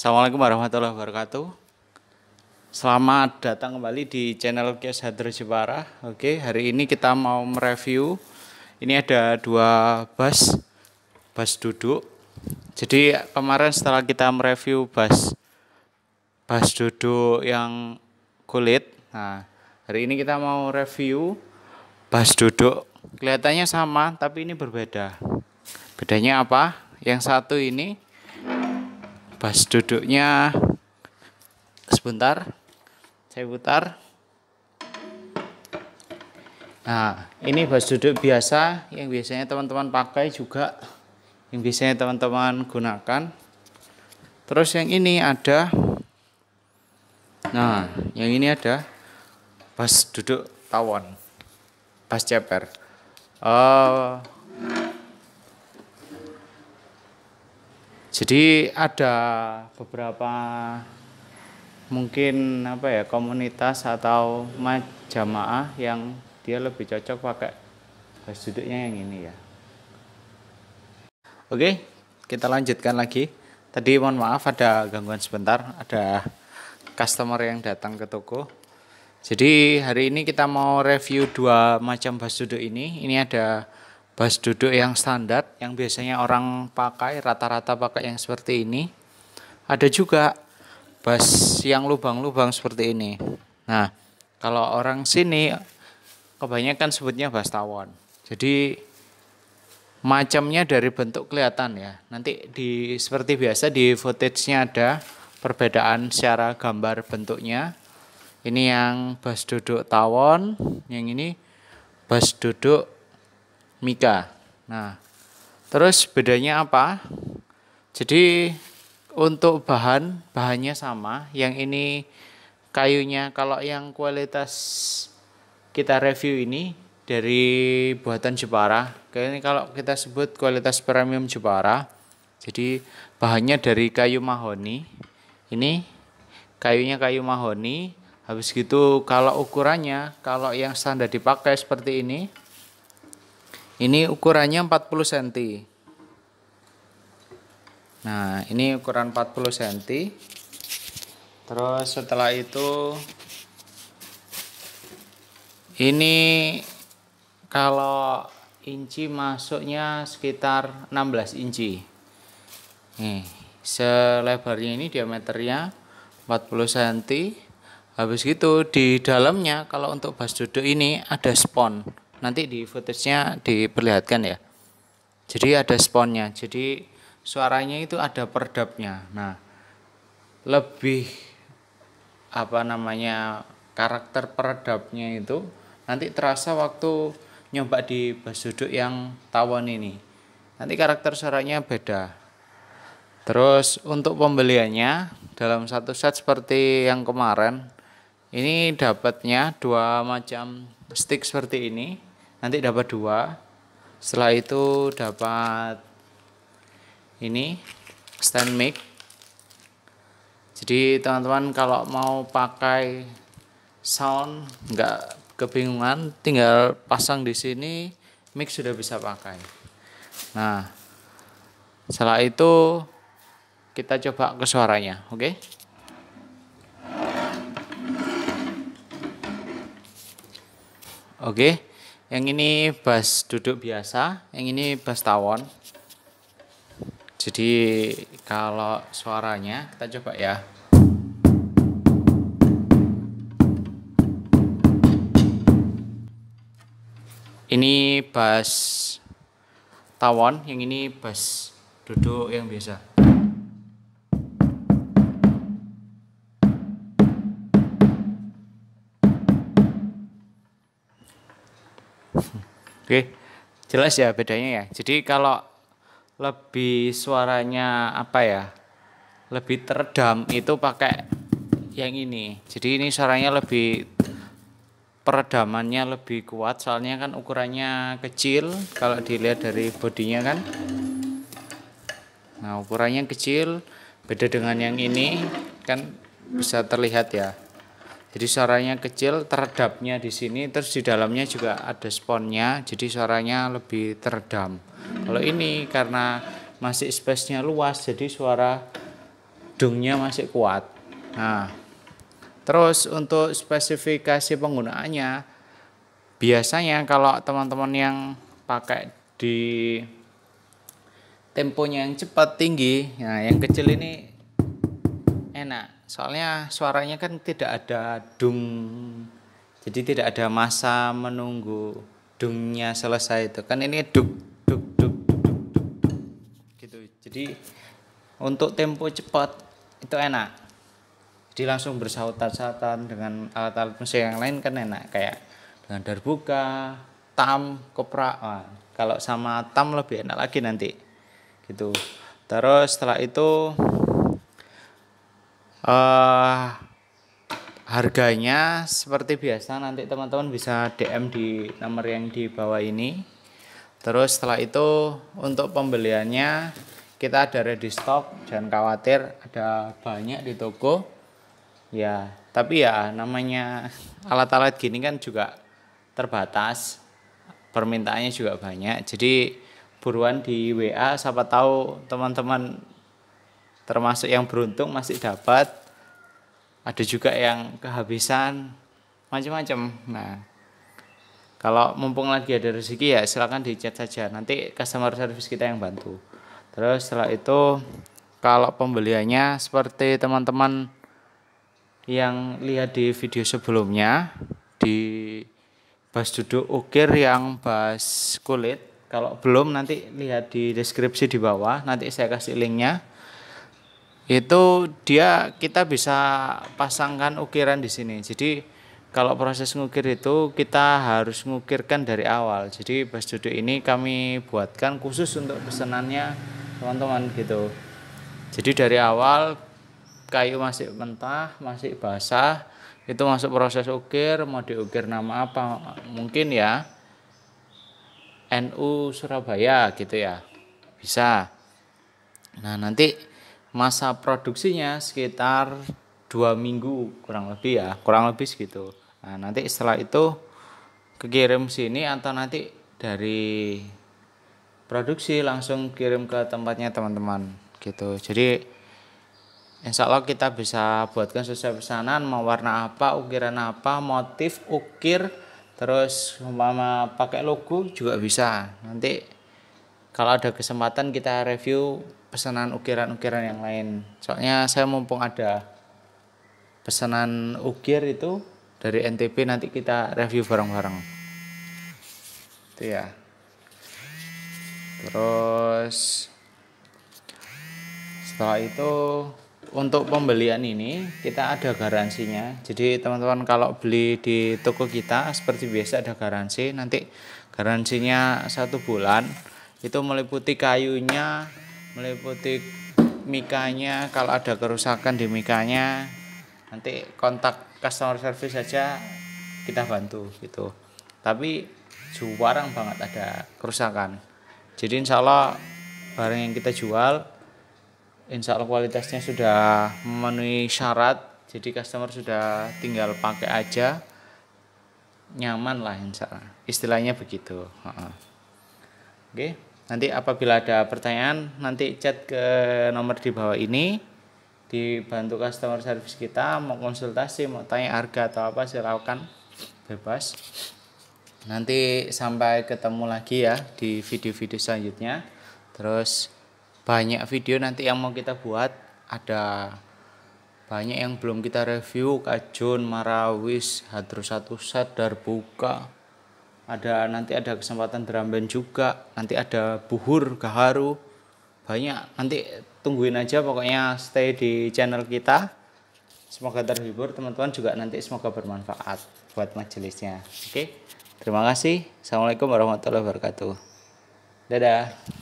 Assalamualaikum warahmatullahi wabarakatuh. Selamat datang kembali di channel Kios Hadro Jepara. Oke, hari ini kita mau mereview. Ini ada dua bus, bus duduk. Jadi kemarin setelah kita mereview bus, bus duduk yang kulit. Nah, hari ini kita mau review bus duduk. Kelihatannya sama, tapi ini berbeda. Bedanya apa? Yang satu ini bas duduknya sebentar. Saya putar. Nah, ini bas duduk biasa yang biasanya teman-teman pakai juga yang biasanya teman-teman gunakan. Terus yang ini ada Nah, yang ini ada bas duduk tawon, bas ceper. Uh, Jadi ada beberapa mungkin apa ya komunitas atau jamaah yang dia lebih cocok pakai bas duduknya yang ini ya. Oke, kita lanjutkan lagi. Tadi mohon maaf ada gangguan sebentar, ada customer yang datang ke toko. Jadi hari ini kita mau review dua macam bas duduk ini. Ini ada bas duduk yang standar yang biasanya orang pakai rata-rata pakai yang seperti ini. Ada juga bas yang lubang-lubang seperti ini. Nah, kalau orang sini kebanyakan sebutnya bas tawon. Jadi macamnya dari bentuk kelihatan ya. Nanti di seperti biasa di footage-nya ada perbedaan secara gambar bentuknya. Ini yang bas duduk tawon, yang ini bas duduk Mika. Nah, terus bedanya apa? Jadi untuk bahan, bahannya sama. Yang ini kayunya, kalau yang kualitas kita review ini dari buatan Jepara. Kayaknya kalau kita sebut kualitas premium Jepara. Jadi bahannya dari kayu mahoni. Ini kayunya kayu mahoni. Habis gitu kalau ukurannya, kalau yang standar dipakai seperti ini, ini ukurannya 40 cm. Nah, ini ukuran 40 cm. Terus setelah itu ini kalau inci masuknya sekitar 16 inci. Nih, selebarnya ini diameternya 40 cm. Habis itu di dalamnya kalau untuk bas duduk ini ada spons nanti di footage-nya diperlihatkan ya. Jadi ada sponnya. Jadi suaranya itu ada perdapnya. Nah, lebih apa namanya karakter peredapnya itu nanti terasa waktu nyoba di basuduk yang tawon ini. Nanti karakter suaranya beda. Terus untuk pembeliannya dalam satu set seperti yang kemarin ini dapatnya dua macam stick seperti ini nanti dapat dua setelah itu dapat ini stand mic jadi teman-teman kalau mau pakai sound nggak kebingungan tinggal pasang di sini mic sudah bisa pakai nah setelah itu kita coba ke suaranya oke okay? oke okay. Yang ini bas duduk biasa, yang ini bas tawon. Jadi kalau suaranya kita coba ya. Ini bass tawon, yang ini bass duduk yang biasa. Oke, jelas ya bedanya ya. Jadi kalau lebih suaranya apa ya, lebih teredam itu pakai yang ini. Jadi ini suaranya lebih peredamannya lebih kuat soalnya kan ukurannya kecil kalau dilihat dari bodinya kan nah ukurannya kecil beda dengan yang ini kan bisa terlihat ya jadi suaranya kecil, teredapnya di sini, terus di dalamnya juga ada sponnya, jadi suaranya lebih teredam. Kalau ini karena masih space-nya luas, jadi suara dongnya masih kuat. Nah, terus untuk spesifikasi penggunaannya, biasanya kalau teman-teman yang pakai di temponya yang cepat tinggi, nah yang kecil ini Soalnya suaranya kan tidak ada dung. Jadi tidak ada masa menunggu dungnya selesai itu. Kan ini duk duk duk duk duk, duk, duk. gitu. Jadi untuk tempo cepat itu enak. Jadi langsung bersautan-sautan dengan alat-alat musik yang lain kan enak kayak dengan darbuka, tam, kopra. Wah, kalau sama tam lebih enak lagi nanti. Gitu. Terus setelah itu Uh, harganya seperti biasa nanti teman-teman bisa DM di nomor yang di bawah ini. Terus setelah itu untuk pembeliannya kita ada ready stock, jangan khawatir ada banyak di toko. Ya, tapi ya namanya alat-alat gini kan juga terbatas. Permintaannya juga banyak. Jadi buruan di WA siapa tahu teman-teman termasuk yang beruntung masih dapat ada juga yang kehabisan macam-macam nah kalau mumpung lagi ada rezeki ya silakan dicat saja nanti customer service kita yang bantu terus setelah itu kalau pembeliannya seperti teman-teman yang lihat di video sebelumnya di bas duduk ukir yang bas kulit kalau belum nanti lihat di deskripsi di bawah nanti saya kasih linknya itu dia kita bisa pasangkan ukiran di sini. Jadi kalau proses ngukir itu kita harus ngukirkan dari awal. Jadi bas duduk ini kami buatkan khusus untuk pesenannya teman-teman gitu. Jadi dari awal kayu masih mentah, masih basah, itu masuk proses ukir, mau diukir nama apa mungkin ya. NU Surabaya gitu ya. Bisa. Nah, nanti masa produksinya sekitar dua minggu kurang lebih ya kurang lebih segitu nah nanti setelah itu kekirim sini atau nanti dari produksi langsung kirim ke tempatnya teman-teman gitu jadi insya Allah kita bisa buatkan sesuai pesanan mau warna apa ukiran apa motif ukir terus umpama pakai logo juga bisa nanti kalau ada kesempatan kita review pesanan ukiran-ukiran yang lain. Soalnya saya mumpung ada pesanan ukir itu dari NTP nanti kita review bareng-bareng. Itu ya. Terus setelah itu untuk pembelian ini kita ada garansinya. Jadi teman-teman kalau beli di toko kita seperti biasa ada garansi. Nanti garansinya satu bulan itu meliputi kayunya meliputi mikanya kalau ada kerusakan di mikanya nanti kontak customer service saja kita bantu gitu tapi jarang banget ada kerusakan jadi insya Allah barang yang kita jual insya Allah kualitasnya sudah memenuhi syarat jadi customer sudah tinggal pakai aja nyaman lah insya Allah istilahnya begitu oke okay. Nanti apabila ada pertanyaan, nanti chat ke nomor di bawah ini. Dibantu customer service kita, mau konsultasi, mau tanya harga atau apa, silakan bebas. Nanti sampai ketemu lagi ya di video-video selanjutnya. Terus banyak video nanti yang mau kita buat, ada banyak yang belum kita review, Kajun, Marawis, Hadrusat sadar Darbuka, ada nanti ada kesempatan drum juga nanti ada buhur gaharu banyak nanti tungguin aja pokoknya stay di channel kita semoga terhibur teman-teman juga nanti semoga bermanfaat buat majelisnya oke terima kasih assalamualaikum warahmatullahi wabarakatuh dadah